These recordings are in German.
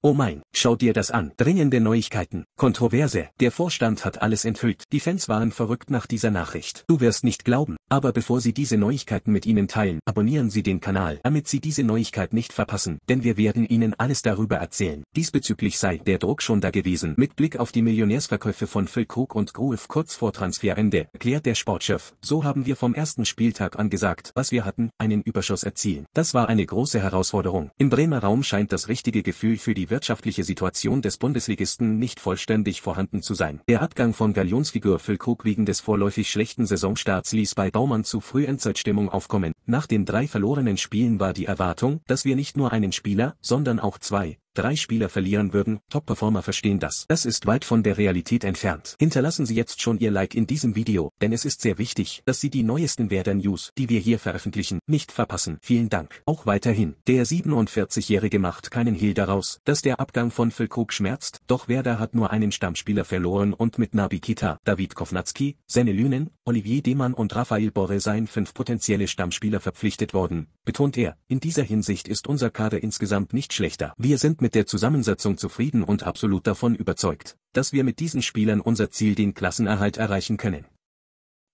Oh mein, schau dir das an. Dringende Neuigkeiten, Kontroverse, der Vorstand hat alles enthüllt. Die Fans waren verrückt nach dieser Nachricht. Du wirst nicht glauben, aber bevor Sie diese Neuigkeiten mit Ihnen teilen, abonnieren Sie den Kanal, damit Sie diese Neuigkeit nicht verpassen, denn wir werden Ihnen alles darüber erzählen. Diesbezüglich sei der Druck schon da gewesen. Mit Blick auf die Millionärsverkäufe von Phil Cook und Groove kurz vor Transferende, erklärt der Sportchef, so haben wir vom ersten Spieltag an gesagt, was wir hatten, einen Überschuss erzielen. Das war eine große Herausforderung. Im Bremer Raum scheint das richtige Gefühl für die die wirtschaftliche Situation des Bundesligisten nicht vollständig vorhanden zu sein. Der Abgang von Galionsfigur Füllkrug wegen des vorläufig schlechten Saisonstarts ließ bei Baumann zu früh Endzeitstimmung aufkommen. Nach den drei verlorenen Spielen war die Erwartung, dass wir nicht nur einen Spieler, sondern auch zwei, drei Spieler verlieren würden, Top-Performer verstehen das. Das ist weit von der Realität entfernt. Hinterlassen Sie jetzt schon Ihr Like in diesem Video, denn es ist sehr wichtig, dass Sie die neuesten Werder News, die wir hier veröffentlichen, nicht verpassen. Vielen Dank. Auch weiterhin. Der 47-Jährige macht keinen Hehl daraus, dass der Abgang von Füllkrug schmerzt, doch Werder hat nur einen Stammspieler verloren und mit Nabi Kita, David Kovnatski, Senne Lünen, Olivier Demann und Raphael Borre seien fünf potenzielle Stammspieler verpflichtet worden, betont er. In dieser Hinsicht ist unser Kader insgesamt nicht schlechter. Wir sind mit mit der Zusammensetzung zufrieden und absolut davon überzeugt, dass wir mit diesen Spielern unser Ziel den Klassenerhalt erreichen können.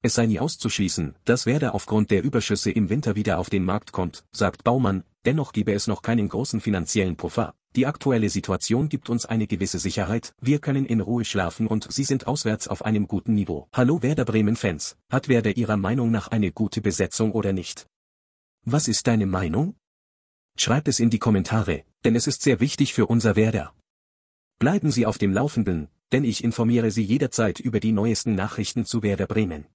Es sei nie auszuschließen, dass Werder aufgrund der Überschüsse im Winter wieder auf den Markt kommt, sagt Baumann, dennoch gebe es noch keinen großen finanziellen Puffer. Die aktuelle Situation gibt uns eine gewisse Sicherheit, wir können in Ruhe schlafen und sie sind auswärts auf einem guten Niveau. Hallo Werder Bremen-Fans, hat Werder Ihrer Meinung nach eine gute Besetzung oder nicht? Was ist deine Meinung? Schreibt es in die Kommentare, denn es ist sehr wichtig für unser Werder. Bleiben Sie auf dem Laufenden, denn ich informiere Sie jederzeit über die neuesten Nachrichten zu Werder Bremen.